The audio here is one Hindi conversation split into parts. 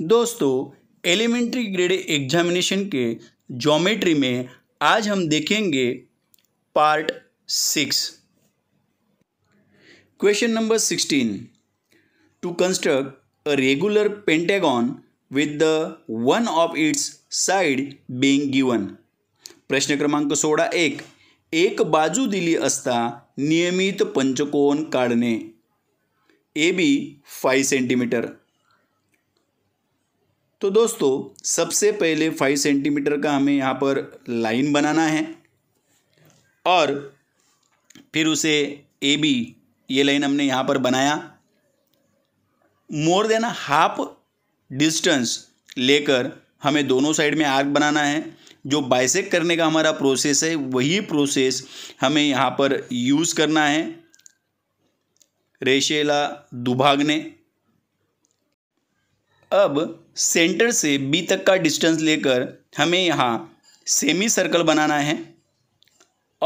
दोस्तों एलिमेंट्री ग्रेड एग्जामिनेशन के ज्योमेट्री में आज हम देखेंगे part six question number sixteen to construct a regular pentagon with the one of its side being given प्रश्न क्रमांक सोड़ा एक एक बाजू दिली असता नियमित पंचकोन काढणे ए बी फाइव सेंटीमीटर तो दोस्तों सबसे पहले फाइव सेंटीमीटर का हमें यहाँ पर लाइन बनाना है और फिर उसे ए बी ये लाइन हमने यहाँ पर बनाया मोर देन हाफ डिस्टेंस लेकर हमें दोनों साइड में आर्क बनाना है जो बाइसेक करने का हमारा प्रोसेस है वही प्रोसेस हमें यहाँ पर यूज़ करना है रेशेला दुभागने अब सेंटर से बी तक का डिस्टेंस लेकर हमें यहाँ सेमी सर्कल बनाना है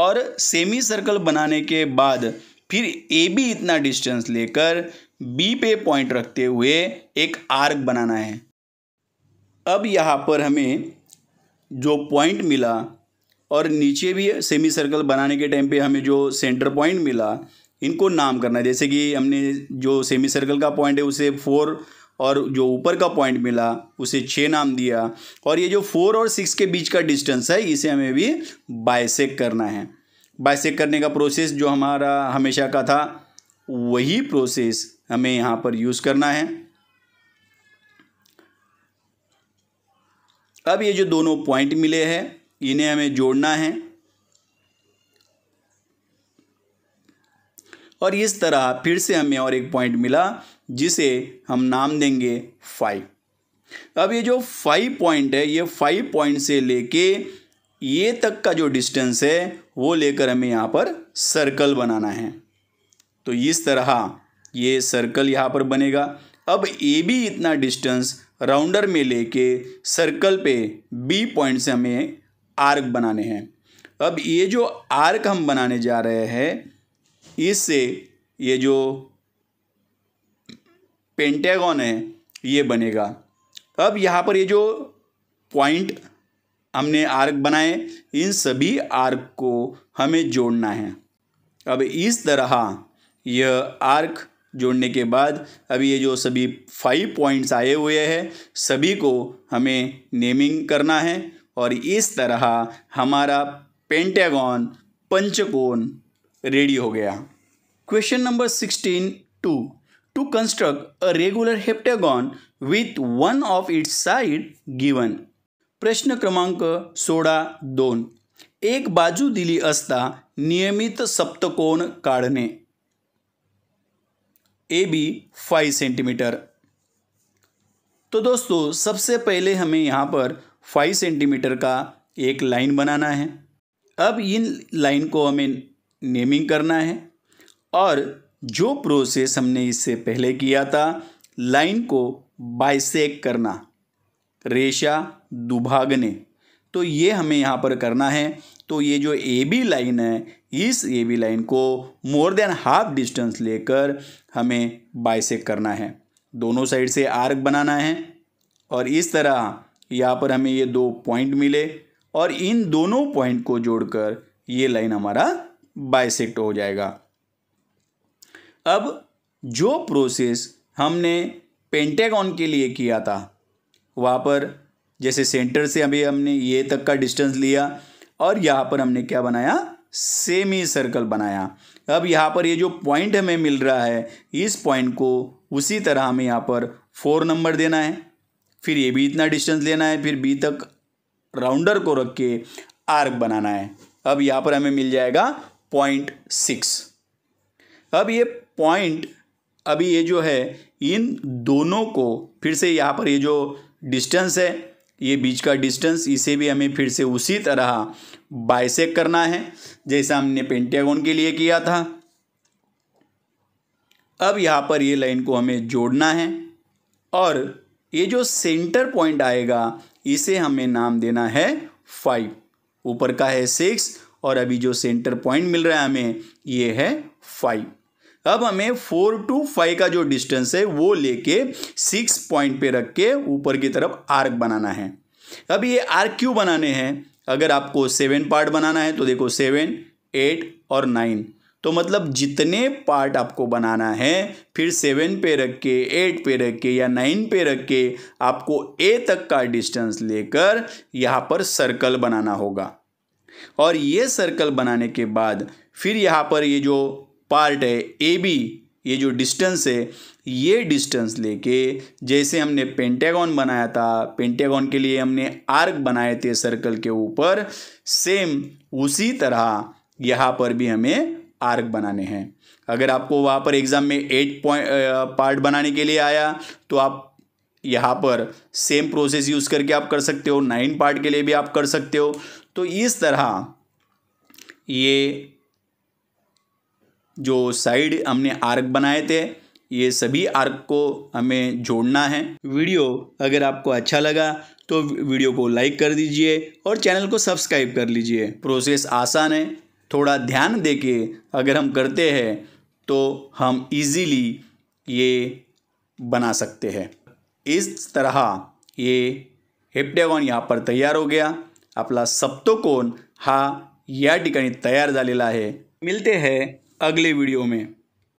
और सेमी सर्कल बनाने के बाद फिर ए बी इतना डिस्टेंस लेकर बी पे पॉइंट रखते हुए एक आर्क बनाना है अब यहाँ पर हमें जो पॉइंट मिला और नीचे भी सेमी सर्कल बनाने के टाइम पे हमें जो सेंटर पॉइंट मिला इनको नाम करना है जैसे कि हमने जो सेमी सर्कल का पॉइंट है उसे फोर और जो ऊपर का पॉइंट मिला उसे छः नाम दिया और ये जो फोर और सिक्स के बीच का डिस्टेंस है इसे हमें भी बायसेक करना है बायसेक करने का प्रोसेस जो हमारा हमेशा का था वही प्रोसेस हमें यहाँ पर यूज़ करना है अब ये जो दोनों पॉइंट मिले हैं इन्हें हमें जोड़ना है और इस तरह फिर से हमें और एक पॉइंट मिला जिसे हम नाम देंगे फाइव अब ये जो फाइव पॉइंट है ये फाइव पॉइंट से लेके ये तक का जो डिस्टेंस है वो लेकर हमें यहाँ पर सर्कल बनाना है तो इस तरह ये सर्कल यहाँ पर बनेगा अब ए बी इतना डिस्टेंस राउंडर में लेके सर्कल पे बी पॉइंट से हमें आर्क बनाने हैं अब ये जो आर्क हम बनाने जा रहे हैं इससे ये जो पेंटागॉन है ये बनेगा अब यहाँ पर ये जो पॉइंट हमने आर्क बनाए इन सभी आर्क को हमें जोड़ना है अब इस तरह यह आर्क जोड़ने के बाद अब ये जो सभी फाइव पॉइंट्स आए हुए हैं सभी को हमें नेमिंग करना है और इस तरह हमारा पेंटागॉन पंचकोण रेडी हो गया question number sixteen two to construct a regular heptagon with one of its side given प्रश्न क्रमांक सोळा दोन एक बाजू दिली असता नियमित सप्तकोण काढणे ए बी फाइव सेंटीमीटर तो दोस्तों सबसे पहले हमें यहाँ पर फाइव सेंटीमीटर का एक लाइन बनाना है अब इन लाइन को हमें नेमिंग करना है और जो प्रोसेस हमने इससे पहले किया था लाइन को बाइसेक करना रेशा दुभागने तो ये हमें यहाँ पर करना है तो ये जो ए बी लाइन है इस ए बी लाइन को मोर देन हाफ डिस्टेंस लेकर हमें बाइसेक करना है दोनों साइड से आर्क बनाना है और इस तरह यहाँ पर हमें ये दो पॉइंट मिले और इन दोनों पॉइंट को जोड़कर ये लाइन हमारा बाइसेक्ट हो जाएगा अब जो प्रोसेस हमने पेंटेगॉन के लिए किया था वहाँ पर जैसे सेंटर से अभी हमने ये तक का डिस्टेंस लिया और यहाँ पर हमने क्या बनाया सेमी सर्कल बनाया अब यहाँ पर ये जो पॉइंट हमें मिल रहा है इस पॉइंट को उसी तरह हमें यहाँ पर फोर नंबर देना है फिर ये भी इतना डिस्टेंस लेना है फिर बी तक राउंडर को रख के आर्क बनाना है अब यहाँ पर हमें मिल जाएगा पॉइंट सिक्स अब ये पॉइंट अभी ये जो है इन दोनों को फिर से यहाँ पर ये जो डिस्टेंस है ये बीच का डिस्टेंस इसे भी हमें फिर से उसी तरह बाइसेक करना है जैसा हमने पेंटियागोन के लिए किया था अब यहाँ पर ये लाइन को हमें जोड़ना है और ये जो सेंटर पॉइंट आएगा इसे हमें नाम देना है फाइव ऊपर का है सिक्स और अभी जो सेंटर पॉइंट मिल रहा है हमें ये है फाइव अब हमें फोर टू फाइव का जो डिस्टेंस है वो लेके सिक्स पॉइंट पे रख के ऊपर की तरफ आर्क बनाना है अब ये आर्क क्यों बनाने हैं अगर आपको सेवन पार्ट बनाना है तो देखो सेवन एट और नाइन तो मतलब जितने पार्ट आपको बनाना है फिर सेवन पे रख के एट पे रख के या नाइन पे रख के आपको ए तक का डिस्टेंस लेकर यहाँ पर सर्कल बनाना होगा और ये सर्कल बनाने के बाद फिर यहाँ पर ये जो पार्ट है ए बी ये जो डिस्टेंस है ये डिस्टेंस लेके जैसे हमने पेंटेगॉन बनाया था पेंटेगॉन के लिए हमने आर्क बनाए थे सर्कल के ऊपर सेम उसी तरह यहाँ पर भी हमें आर्क बनाने हैं अगर आपको वहाँ पर एग्ज़ाम में एट पॉइंट पार्ट बनाने के लिए आया तो आप यहाँ पर सेम प्रोसेस यूज़ करके आप कर सकते हो नाइन पार्ट के लिए भी आप कर सकते हो तो इस तरह ये जो साइड हमने आर्क बनाए थे ये सभी आर्क को हमें जोड़ना है वीडियो अगर आपको अच्छा लगा तो वीडियो को लाइक कर दीजिए और चैनल को सब्सक्राइब कर लीजिए प्रोसेस आसान है थोड़ा ध्यान दे के अगर हम करते हैं तो हम इजीली ये बना सकते हैं इस तरह ये हेप्टॅगॉन यहाँ पर तैयार हो गया अपला सप्तकोन हा या तैयार तयार मिलते हैं अगले वीडियो में